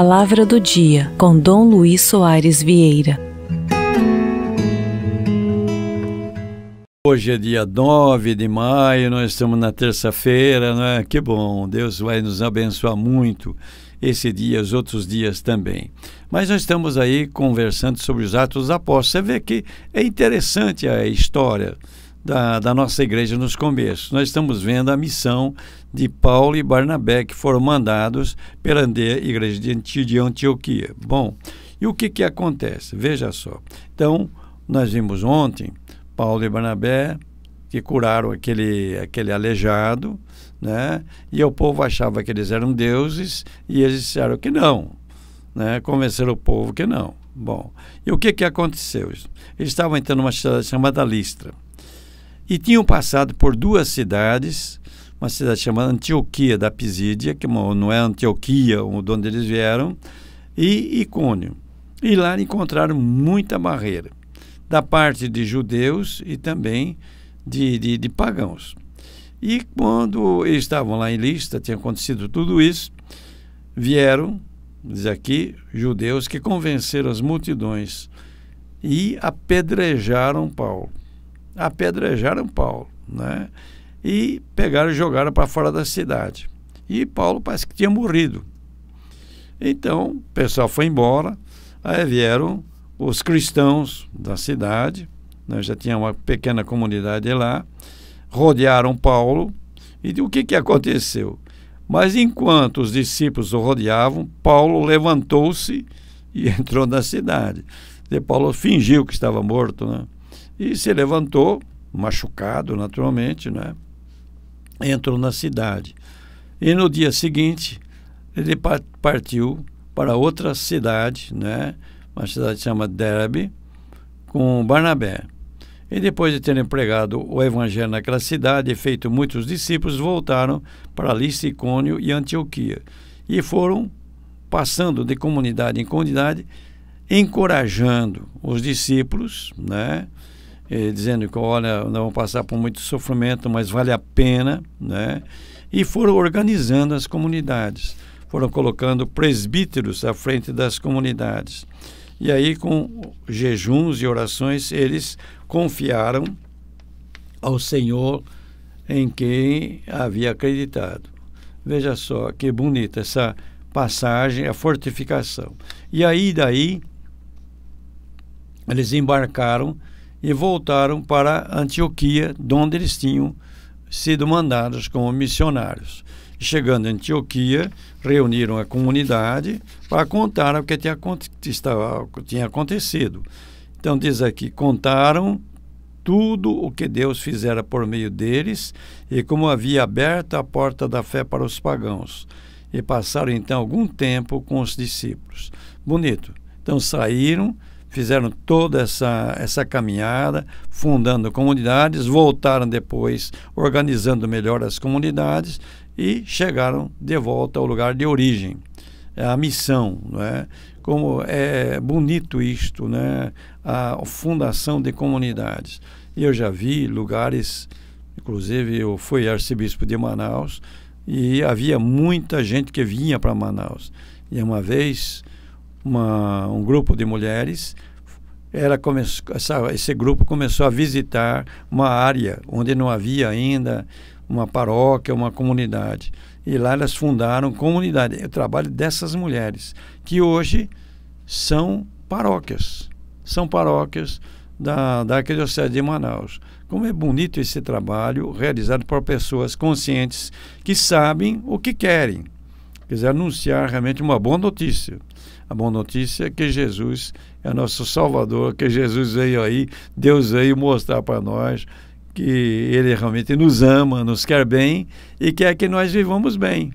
Palavra do Dia, com Dom Luiz Soares Vieira. Hoje é dia 9 de maio, nós estamos na terça-feira, não é? Que bom, Deus vai nos abençoar muito esse dia, os outros dias também. Mas nós estamos aí conversando sobre os Atos dos Apóstolos. Você vê que é interessante a história da, da nossa igreja nos começos. Nós estamos vendo a missão de Paulo e Barnabé, que foram mandados pela igreja de Antioquia. Bom, e o que, que acontece? Veja só. Então, nós vimos ontem Paulo e Barnabé que curaram aquele, aquele aleijado, né? E o povo achava que eles eram deuses e eles disseram que não, né? Convenceram o povo que não. Bom, e o que que aconteceu? Eles estavam entrando numa cidade chamada Listra e tinham passado por duas cidades, uma cidade chamada Antioquia da Pisídia, que é não é Antioquia, de onde eles vieram, e Icônio. E lá encontraram muita barreira, da parte de judeus e também de, de, de pagãos. E quando eles estavam lá em lista, tinha acontecido tudo isso, vieram, diz aqui, judeus que convenceram as multidões e apedrejaram Paulo apedrejaram Paulo, né? E pegaram e jogaram para fora da cidade. E Paulo parece que tinha morrido. Então, o pessoal foi embora, aí vieram os cristãos da cidade, né? já tinha uma pequena comunidade lá, rodearam Paulo, e o que, que aconteceu? Mas enquanto os discípulos o rodeavam, Paulo levantou-se e entrou na cidade. De Paulo fingiu que estava morto, né? E se levantou, machucado naturalmente, né? entrou na cidade. E no dia seguinte, ele partiu para outra cidade, né? uma cidade chamada Derbe, com Barnabé. E depois de terem pregado o evangelho naquela cidade e feito muitos discípulos, voltaram para Licicônio e Antioquia. E foram passando de comunidade em comunidade, encorajando os discípulos, né? eh, dizendo que, olha, nós vamos passar por muito sofrimento, mas vale a pena, né? E foram organizando as comunidades, foram colocando presbíteros à frente das comunidades. E aí, com jejuns e orações, eles confiaram ao Senhor em quem havia acreditado. Veja só que bonita essa passagem, a fortificação. E aí daí eles embarcaram e voltaram para Antioquia, onde eles tinham sido mandados como missionários. Chegando em Antioquia, reuniram a comunidade para contar o que tinha, estava, tinha acontecido. Então, diz aqui: contaram tudo o que Deus fizera por meio deles e como havia aberto a porta da fé para os pagãos. E passaram então algum tempo com os discípulos. Bonito. Então saíram, fizeram toda essa, essa caminhada, fundando comunidades, voltaram depois organizando melhor as comunidades e chegaram de volta ao lugar de origem. É a missão, não é como é bonito isto, né? a fundação de comunidades. E eu já vi lugares, inclusive eu fui arcebispo de Manaus, e havia muita gente que vinha para Manaus. E uma vez uma, um grupo de mulheres. Ela começou, essa, esse grupo começou a visitar uma área onde não havia ainda uma paróquia, uma comunidade. E lá elas fundaram comunidade. É o trabalho dessas mulheres, que hoje são paróquias. São paróquias da, da Arquidiocese de Manaus. Como é bonito esse trabalho realizado por pessoas conscientes que sabem o que querem Quiser anunciar realmente uma boa notícia. A boa notícia é que Jesus é nosso Salvador, que Jesus veio aí, Deus veio mostrar para nós que Ele realmente nos ama, nos quer bem e quer é que nós vivamos bem.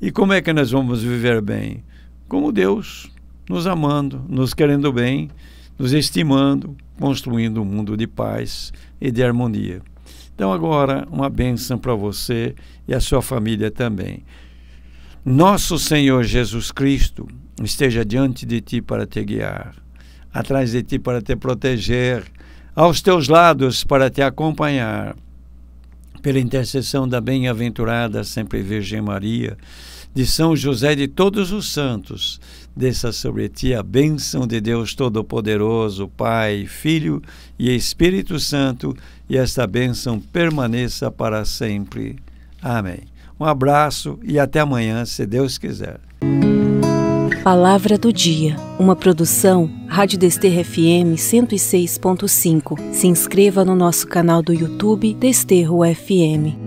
E como é que nós vamos viver bem? Como Deus, nos amando, nos querendo bem, nos estimando, construindo um mundo de paz e de harmonia. Então, agora, uma bênção para você e a sua família também. Nosso Senhor Jesus Cristo esteja diante de ti para te guiar, atrás de ti para te proteger, aos teus lados para te acompanhar. Pela intercessão da bem-aventurada sempre Virgem Maria, de São José de todos os santos, desça sobre ti a bênção de Deus Todo-Poderoso, Pai, Filho e Espírito Santo, e esta bênção permaneça para sempre. Amém. Um abraço e até amanhã, se Deus quiser. Palavra do Dia, uma produção Rádio Desterro FM 106.5. Se inscreva no nosso canal do YouTube Desterro FM.